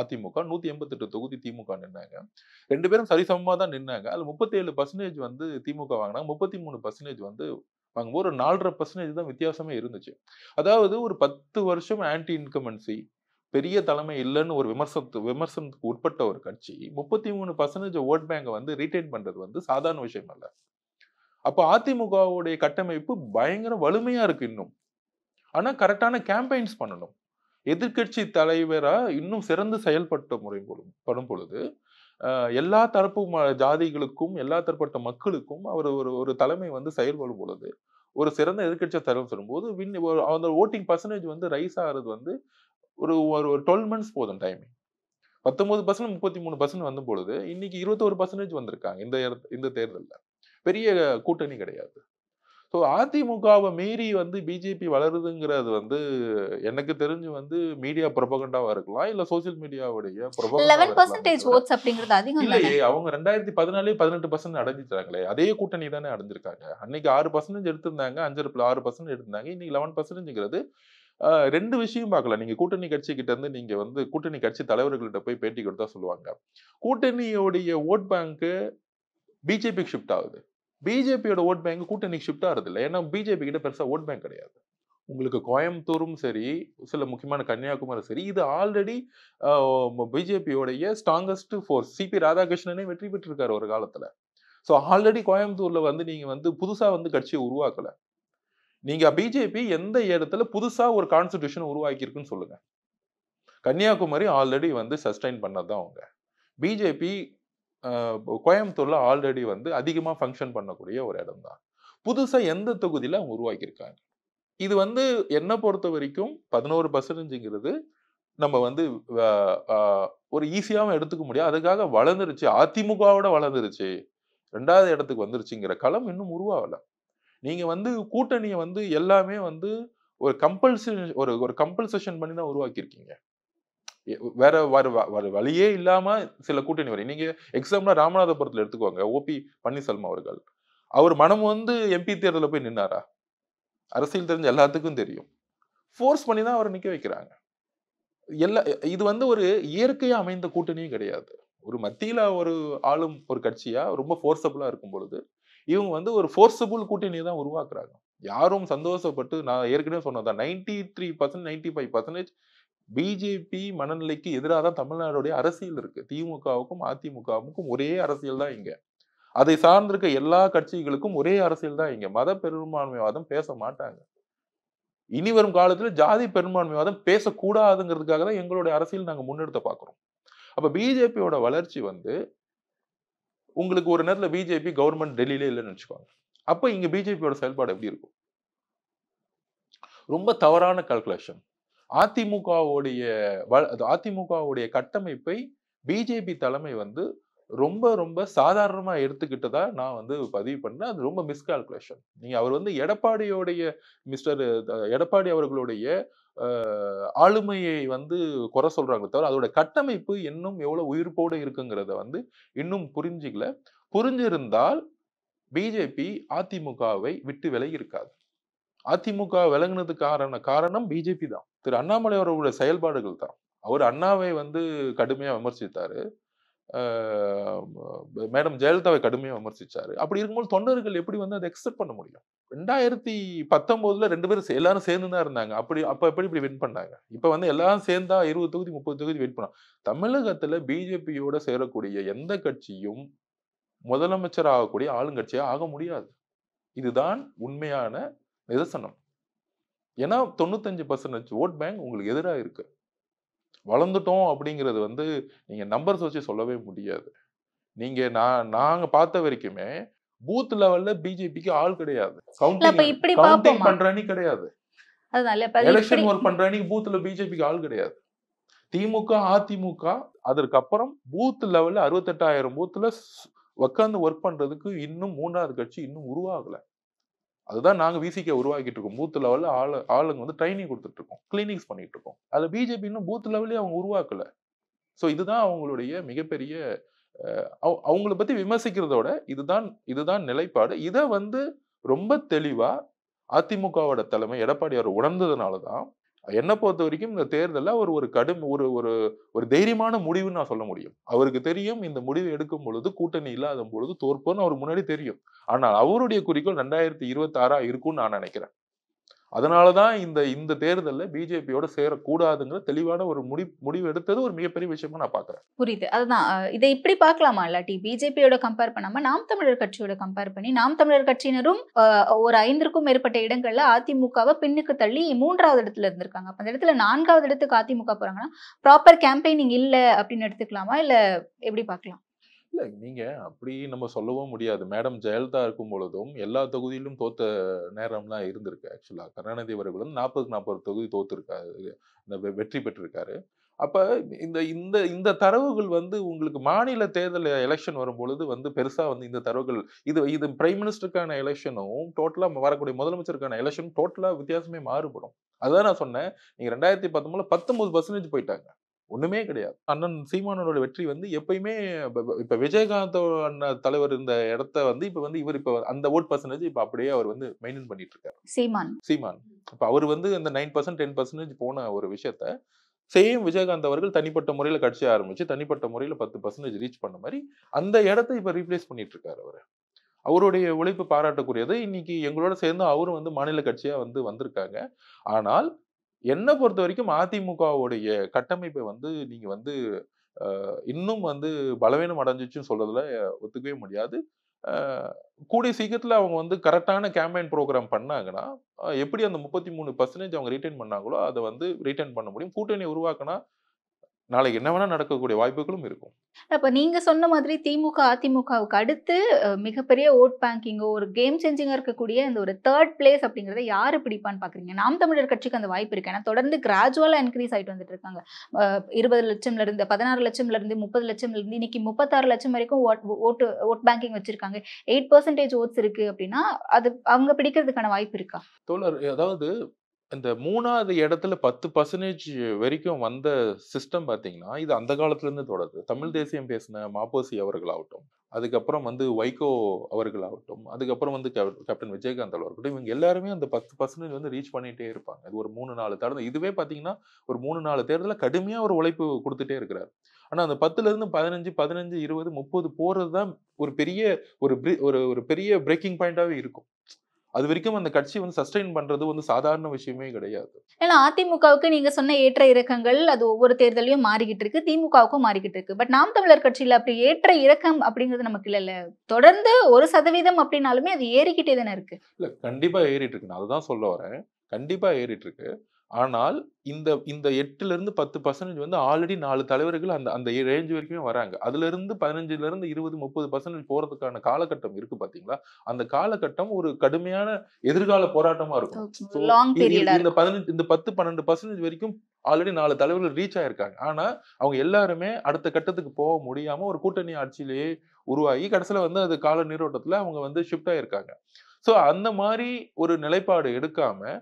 Speaker 1: அதிமுக நூற்றி எண்பத்தெட்டு தொகுதி திமுக நின்னாங்க ரெண்டு பேரும் சரிசமமாக தான் நின்னாங்க அதில் முப்பத்தி ஏழு பர்சன்டேஜ் வந்து திமுக வாங்கினாங்க முப்பத்தி மூணு பர்சன்டேஜ் வந்து வாங்கும்போது ஒரு நாலரை பர்சன்டேஜ் தான் வித்தியாசமே இருந்துச்சு அதாவது ஒரு பத்து வருஷம் ஆன்டி இன்கமன்சி பெரிய தலைமை இல்லைன்னு ஒரு விமர்சனத்து விமர்சனத்துக்கு உட்பட்ட ஒரு கட்சி முப்பத்தி மூணு பர்சன்டேஜ் ஓட் பேங்கை வந்து ரீட்டைன் பண்ணுறது வந்து சாதாரண விஷயம் அல்ல அப்போ அதிமுகவுடைய கட்டமைப்பு பயங்கர வலிமையாக இருக்குது இன்னும் ஆனால் கரெக்டான கேம்பெயின்ஸ் பண்ணணும் எதிர்கட்சி தலைவராக இன்னும் சிறந்து செயல்பட்ட முறை படும் பொழுது எல்லா தரப்பு ஜாதிகளுக்கும் எல்லா தரப்பட்ட மக்களுக்கும் அவர் ஒரு ஒரு தலைமை வந்து செயல்படும் பொழுது ஒரு சிறந்த எதிர்கட்சியை தலைவர் சொல்லும்போது வின் அந்த ஓட்டிங் பர்சன்டேஜ் வந்து ரைஸ் ஆகிறது வந்து ஒரு ஒரு டுவெல் மந்த்ஸ் போதும் டைமிங் பத்தொன்பது பர்சன்ட் முப்பத்தி மூணு பர்சன்ட் வந்த பொழுது இன்னைக்கு இருபத்தோரு பர்சன்டேஜ் வந்திருக்காங்க இந்த இந்த தேர்தலில் பெரிய கூட்டணி கிடையாது ஸோ அதிமுகவை மீறி வந்து பிஜேபி வளருதுங்கிறது வந்து எனக்கு தெரிஞ்சு வந்து மீடியா ப்ரொபகண்டாவா இருக்கலாம் இல்ல சோசியல் மீடியாவுடைய இல்லையே அவங்க ரெண்டாயிரத்தி பதினாலே பதினெட்டு பர்சன்ட் அடைஞ்சிட்டாங்களே அதே கூட்டணி தானே அடைஞ்சிருக்காங்க அன்னைக்கு ஆறு பர்சன்டேஜ் எடுத்திருந்தாங்க அஞ்சு ஆறு பர்சன்ட் எடுத்திருந்தாங்க இன்னைக்கு லெவன் பர்சன்டேஜ்ங்கிறது ரெண்டு விஷயம் பார்க்கலாம் நீங்க கூட்டணி கட்சி கிட்ட இருந்து நீங்க வந்து கூட்டணி கட்சி தலைவர்கள்ட்ட போய் பேட்டி கொடுத்தா சொல்லுவாங்க கூட்டணியோடைய ஓட் பேங்க்கு பிஜேபிக்கு ஷிஃப்ட் ஆகுது பிஜேபியோட ஓட் பேங்க் கூட்டணி ஷிஃப்ட் ஆகுது இல்லை ஏன்னா பிஜேபி கிட்ட பெருசாக ஓட் பேங்க் கிடையாது உங்களுக்கு கோயம்புத்தூரும் சரி சில முக்கியமான கன்னியாகுமரி சரி இது ஆல்ரெடி பிஜேபியோடைய ஸ்ட்ராங்கஸ்ட் ஃபோர்ஸ் சிபி ராதாகிருஷ்ணனே வெற்றி பெற்றிருக்காரு ஒரு காலத்தில் ஸோ ஆல்ரெடி கோயம்புத்தூரில் வந்து நீங்கள் வந்து புதுசாக வந்து கட்சியை உருவாக்கலை நீங்கள் பிஜேபி எந்த இடத்துல புதுசாக ஒரு கான்ஸ்டியூஷன் உருவாக்கியிருக்குன்னு சொல்லுங்கள் கன்னியாகுமரி ஆல்ரெடி வந்து சஸ்டைன் பண்ணது தான் அவங்க பிஜேபி கோயம்புத்தூரில் ஆல்ரெடி வந்து அதிகமாக ஃபங்க்ஷன் பண்ணக்கூடிய ஒரு இடம் தான் புதுசாக எந்த தொகுதியில் அவங்க உருவாக்கியிருக்காங்க இது வந்து என்னை பொறுத்த வரைக்கும் பதினோரு பர்சன்டேஜுங்கிறது நம்ம வந்து ஒரு ஈஸியாகவும் எடுத்துக்க முடியும் அதுக்காக வளர்ந்துருச்சு அதிமுகவோட வளர்ந்துருச்சு ரெண்டாவது இடத்துக்கு வந்துருச்சுங்கிற களம் இன்னும் உருவாகலை நீங்கள் வந்து கூட்டணியை வந்து எல்லாமே வந்து ஒரு கம்பல்சரி ஒரு ஒரு கம்பல்சேஷன் பண்ணி தான் உருவாக்கியிருக்கீங்க வேற வர வர வழியே இல்லாம சில கூட்டணி வரை நீங்க எக்ஸாம்பிளா ராமநாதபுரத்துல எடுத்துக்கோங்க ஓபி பன்னீர்செல்வம் அவர்கள் அவர் மனம் வந்து எம்பி தேர்தலில் போய் நின்னாரா அரசியல் தெரிஞ்ச எல்லாத்துக்கும் தெரியும் ஃபோர்ஸ் பண்ணி தான் அவரை நிற்க வைக்கிறாங்க எல்லா இது வந்து ஒரு இயற்கையாக அமைந்த கூட்டணியும் கிடையாது ஒரு மத்தியில் ஒரு ஆளும் ஒரு கட்சியாக ரொம்ப ஃபோர்ஸபுளாக இருக்கும் பொழுது இவங்க வந்து ஒரு ஃபோர்ஸபுள் கூட்டணியை தான் உருவாக்குறாங்க யாரும் சந்தோஷப்பட்டு நான் ஏற்கனவே சொன்னதான் ninety three percent ninety five percentage BJP மனநிலைக்கு எதிராக தான் தமிழ்நாடுடைய அரசியல் இருக்கு திமுகவுக்கும் அதிமுகவுக்கும் ஒரே அரசியல் தான் இங்க அதை சார்ந்திருக்க எல்லா கட்சிகளுக்கும் ஒரே அரசியல் தான் இங்க மத பெரும்பான்மைவாதம் பேச மாட்டாங்க இனி வரும் காலத்துல ஜாதி பெரும்பான்மைவாதம் பேசக்கூடாதுங்கிறதுக்காக தான் எங்களுடைய அரசியல் நாங்க முன்னெடுத்த பாக்குறோம் அப்ப பிஜேபியோட வளர்ச்சி வந்து உங்களுக்கு ஒரு நேரத்தில் பிஜேபி கவர்மெண்ட் டெல்லியிலே இல்லைன்னு வச்சுக்கோங்க அப்போ இங்கே பிஜேபியோட செயல்பாடு எப்படி இருக்கும் ரொம்ப தவறான கால்குலேஷன் அதிமுகவுடைய அதிமுகவுடைய கட்டமைப்பை பிஜேபி தலைமை வந்து ரொம்ப ரொம்ப சாதாரணமா எடுத்துக்கிட்டதா நான் வந்து பதிவு பண்ணேன் அது ரொம்ப மிஸ்கால்குலேஷன் நீங்க அவர் வந்து எடப்பாடியோடைய மிஸ்டர் எடப்பாடி அவர்களுடைய ஆளுமையை வந்து குறை சொல்றாங்க தவிர அதோட கட்டமைப்பு இன்னும் எவ்வளவு உயிர்ப்போடு இருக்குங்கிறத வந்து இன்னும் புரிஞ்சிக்கல புரிஞ்சிருந்தால் பிஜேபி அதிமுகவை விட்டு விலகி இருக்காது அதிமுக விலகினதுக்கான காரணம் பிஜேபி தான் திரு அண்ணாமலை அவர்களுடைய செயல்பாடுகள் தான் அவர் அண்ணாவை வந்து கடுமையாக விமர்சித்தார் மேடம் ஜெயலலிதாவை கடுமையாக விமர்சித்தார் அப்படி இருக்கும்போது தொண்டர்கள் எப்படி வந்து அதை எக்ஸெப்ட் பண்ண முடியும் ரெண்டாயிரத்தி பத்தொம்போதில் ரெண்டு பேரும் எல்லாரும் சேர்ந்து தான் இருந்தாங்க அப்படி அப்போ எப்படி இப்படி வின் பண்ணாங்க இப்போ வந்து எல்லாரும் சேர்ந்தா இருபது தொகுதி முப்பது தொகுதி வின் பண்ணாங்க தமிழகத்தில் பிஜேபியோட சேரக்கூடிய எந்த கட்சியும் முதலமைச்சர் ஆகக்கூடிய ஆளுங்கட்சியாக ஆக முடியாது இதுதான் உண்மையான நிதர்சனம் ஏன்னா தொண்ணூத்தஞ்சு பர்சன்டேஜ் ஓட் பேங்க் உங்களுக்கு எதிராக இருக்கு வளர்ந்துட்டோம் அப்படிங்கிறது வந்து நீங்க நம்பர்ஸ் வச்சு சொல்லவே முடியாது நீங்க நான் நாங்க பார்த்த வரைக்குமே பூத் லெவல்ல பிஜேபிக்கு ஆள் கிடையாது கவுண்டிங் கிடையாது
Speaker 2: எலெக்ஷன் ஒர்க் பண்ற
Speaker 1: பூத்துல பூத்ல பிஜேபிக்கு ஆள் கிடையாது திமுக அதிமுக அதற்கப்புறம் பூத் லெவல்ல அறுபத்தெட்டாயிரம் பூத்துல உட்காந்து ஒர்க் பண்றதுக்கு இன்னும் மூணாவது கட்சி இன்னும் உருவாகலை அதுதான் நாங்கள் விசிகே உருவாக்கிட்டு இருக்கோம் பூத் லெவலில் ஆளு ஆளுங்க வந்து ட்ரைனிங் கொடுத்துட்டு இருக்கோம் கிளினிக்ஸ் பண்ணிட்டு இருக்கோம் அதில் பிஜேபி இன்னும் பூத் லெவலே அவங்க உருவாக்கல ஸோ இதுதான் அவங்களுடைய மிகப்பெரிய அவங்கள பற்றி விமர்சிக்கிறதோட இதுதான் இதுதான் நிலைப்பாடு இதை வந்து ரொம்ப தெளிவாக அதிமுகவோட தலைமை எடப்பாடி அவர் உணர்ந்ததுனால தான் என்னை பொறுத்த வரைக்கும் இந்த தேர்தலில் ஒரு ஒரு கடும் ஒரு ஒரு ஒரு தைரியமான முடிவுன்னு நான் சொல்ல முடியும் அவருக்கு தெரியும் இந்த முடிவு எடுக்கும் பொழுது கூட்டணி இல்லாத பொழுது தோற்போன்னு அவர் முன்னாடி தெரியும் ஆனால் அவருடைய குறிக்கோள் ரெண்டாயிரத்தி இருபத்தி ஆறா இருக்கும்னு நான் நினைக்கிறேன் அதனால தான் இந்த இந்த தேர்தலில் பிஜேபியோட சேரக்கூடாதுங்கிற தெளிவான ஒரு முடி முடிவு எடுத்தது ஒரு மிகப்பெரிய விஷயமா நான் பார்க்குறேன்
Speaker 2: புரியுது அதுதான் இதை இப்படி பார்க்கலாமா இல்லாட்டி பிஜேபியோட கம்பேர் பண்ணாமல் நாம் தமிழர் கட்சியோட கம்பேர் பண்ணி நாம் தமிழர் கட்சியினரும் ஒரு ஐந்திற்கும் மேற்பட்ட இடங்களில் அதிமுகவை பின்னுக்கு தள்ளி மூன்றாவது இடத்துல இருந்திருக்காங்க அந்த இடத்துல நான்காவது இடத்துக்கு அதிமுக போகிறாங்கன்னா ப்ராப்பர் கேம்பெயினிங் இல்லை அப்படின்னு எடுத்துக்கலாமா இல்லை எப்படி பார்க்கலாம்
Speaker 1: இல்லை நீங்கள் அப்படி நம்ம சொல்லவும் முடியாது மேடம் ஜெயலலிதா இருக்கும் பொழுதும் எல்லா தொகுதியிலும் தோத்த நேரம்லாம் இருந்திருக்கு ஆக்சுவலாக கருணாநிதி அவர்களும் நாற்பதுக்கு நாற்பது தொகுதி தோத்துருக்காரு வெற்றி பெற்றிருக்காரு அப்போ இந்த இந்த இந்த தரவுகள் வந்து உங்களுக்கு மாநில தேர்தல் எலெக்ஷன் வரும் பொழுது வந்து பெருசாக வந்து இந்த தரவுகள் இது இது பிரைம் மினிஸ்டருக்கான எலெக்ஷனும் டோட்டலாக வரக்கூடிய முதலமைச்சருக்கான எலெக்ஷனும் டோட்டலாக வித்தியாசமே மாறுபடும் அதுதான் நான் சொன்னேன் நீங்கள் ரெண்டாயிரத்தி பத்தொம்பதில் பத்தொம்பது பர்சன்டேஜ் போயிட்டாங்க ஒண்ணுமே கிடையாது அண்ணன் சீமானோட வெற்றி வந்து எப்பயுமே இப்ப விஜயகாந்த் அண்ணன் தலைவர் இந்த இடத்த வந்து இப்ப வந்து இவர் இப்ப அந்த ஓட் பர்சன்டேஜ் இப்ப அப்படியே அவர் வந்து மெயின்டைன் பண்ணிட்டு இருக்காரு சீமான் சீமான் இப்ப அவர் வந்து இந்த நைன் பர்சன்ட் டென் பர்சன்டேஜ் போன ஒரு விஷயத்த சேம் விஜயகாந்த் அவர்கள் தனிப்பட்ட முறையில கட்சி ஆரம்பிச்சு தனிப்பட்ட முறையில பத்து பர்சன்டேஜ் ரீச் பண்ண மாதிரி அந்த இடத்த இப்ப ரீப்ளேஸ் பண்ணிட்டு இருக்காரு அவர் அவருடைய உழைப்பு பாராட்டக்கூடியது இன்னைக்கு எங்களோட சேர்ந்து அவரும் வந்து மாநில கட்சியா வந்து வந்திருக்காங்க ஆனால் என்னை பொறுத்த வரைக்கும் அதிமுகவுடைய கட்டமைப்பை வந்து நீங்க வந்து இன்னும் வந்து பலவீனம் அடைஞ்சிச்சுன்னு சொல்றதுல ஒத்துக்கவே முடியாது கூடிய சீக்கிரத்தில் அவங்க வந்து கரெக்டான கேம்பெயின் ப்ரோக்ராம் பண்ணாங்கன்னா எப்படி அந்த முப்பத்தி மூணு பர்சன்டேஜ் அவங்க ரீட்டைன் பண்ணாங்களோ அதை வந்து ரீட்டைன் பண்ண முடியும் கூட்டணி உருவாக்கினா நாளைக்கு என்ன வேணா நடக்கக்கூடிய வாய்ப்புகளும் இருக்கும்
Speaker 2: அப்ப நீங்க சொன்ன மாதிரி திமுக அதிமுகவுக்கு அடுத்து மிகப்பெரிய ஓட் பேங்கிங்கோ ஒரு கேம் சேஞ்சிங்கா இருக்கக்கூடிய இந்த ஒரு தேர்ட் பிளேஸ் அப்படிங்கறத யாரு பிடிப்பான்னு பாக்குறீங்க நாம் தமிழர் கட்சிக்கு அந்த வாய்ப்பு இருக்கு ஏன்னா தொடர்ந்து கிராஜுவலா இன்க்ரீஸ் ஆயிட்டு வந்துட்டு இருக்காங்க இருபது லட்சம்ல இருந்து பதினாறு லட்சம்ல இருந்து முப்பது லட்சம்ல இருந்து இன்னைக்கு முப்பத்தாறு லட்சம் வரைக்கும் ஓட்டு ஓட் பேங்கிங் வச்சிருக்காங்க எயிட் பர்சன்டேஜ் ஓட்ஸ் இருக்கு அப்படின்னா அது அவங்க பிடிக்கிறதுக்கான வாய்ப்பு இருக்கா
Speaker 1: தோழர் அதாவது இந்த மூணாவது இடத்துல பத்து பர்சன்டேஜ் வரைக்கும் வந்த சிஸ்டம் பார்த்தீங்கன்னா இது அந்த காலத்துலேருந்து தொடருது தமிழ் தேசியம் பேசின மாப்போசி அவர்களாகட்டும் அதுக்கப்புறம் வந்து வைகோ அவர்களாகட்டும் அதுக்கப்புறம் வந்து கேப்டன் விஜயகாந்த் அவர்களாகட்டும் இவங்க எல்லாருமே அந்த பத்து பர்சன்டேஜ் வந்து ரீச் பண்ணிகிட்டே இருப்பாங்க இது ஒரு மூணு நாலு தேர்தல் இதுவே பார்த்தீங்கன்னா ஒரு மூணு நாலு தேர்தலில் கடுமையாக ஒரு உழைப்பு கொடுத்துட்டே இருக்கிறார் ஆனால் அந்த பத்துலேருந்து பதினஞ்சு பதினஞ்சு இருபது முப்பது போகிறது தான் ஒரு பெரிய ஒரு ஒரு ஒரு பெரிய பிரேக்கிங் பாயிண்ட்டாகவே இருக்கும் அது வரைக்கும் அந்த கட்சி வந்து சஸ்டைன் பண்றது வந்து சாதாரண விஷயமே கிடையாது
Speaker 2: ஏன்னா அதிமுகவுக்கு நீங்க சொன்ன ஏற்ற இறக்கங்கள் அது ஒவ்வொரு தேர்தலையும் மாறிக்கிட்டு இருக்கு திமுகவுக்கும் மாறிக்கிட்டு இருக்கு பட் நாம் தமிழர் கட்சியில அப்படி ஏற்ற இறக்கம் அப்படிங்கிறது நமக்கு இல்ல தொடர்ந்து ஒரு சதவீதம் அப்படின்னாலுமே அது ஏறிக்கிட்டே தானே இருக்கு
Speaker 1: இல்ல கண்டிப்பா ஏறிட்டு இருக்கு நான் அதுதான் சொல்ல வரேன் கண்டிப்பா ஏறிட்டு இருக்கு ஆனால் இந்த இந்த எட்டுல இருந்து பத்து பர்சன்டேஜ் வந்து ஆல்ரெடி நாலு தலைவர்கள் அந்த அந்த ரேஞ்ச் வரைக்குமே வராங்க அதுல இருந்து பதினஞ்சுல இருந்து இருபது முப்பது பர்சன்டேஜ் போறதுக்கான காலகட்டம் இருக்கு பாத்தீங்களா அந்த காலகட்டம் ஒரு கடுமையான எதிர்கால போராட்டமா இருக்கும் இந்த பதினஞ்சு இந்த பத்து பன்னெண்டு பர்சன்டேஜ் வரைக்கும் ஆல்ரெடி நாலு தலைவர்கள் ரீச் ஆயிருக்காங்க ஆனா அவங்க எல்லாருமே அடுத்த கட்டத்துக்கு போக முடியாம ஒரு கூட்டணி ஆட்சியிலேயே உருவாகி கடைசியில வந்து அது கால நீரோட்டத்துல அவங்க வந்து ஷிஃப்ட் ஆயிருக்காங்க ஸோ அந்த மாதிரி ஒரு நிலைப்பாடு எடுக்காம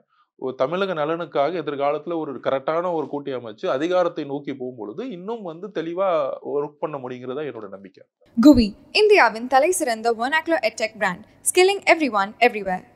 Speaker 1: தமிழக நலனுக்காக எதிர்காலத்தில் ஒரு கரெக்டான ஒரு கூட்டி அமைச்சு அதிகாரத்தை நோக்கி போகும்பொழுது இன்னும் வந்து தெளிவாக ஒர்க் பண்ண முடியுங்கிறதா என்னோட நம்பிக்கை
Speaker 2: குவி இந்தியாவின் தலை சிறந்த ஒன் ஆக்லோ edtech brand skilling everyone everywhere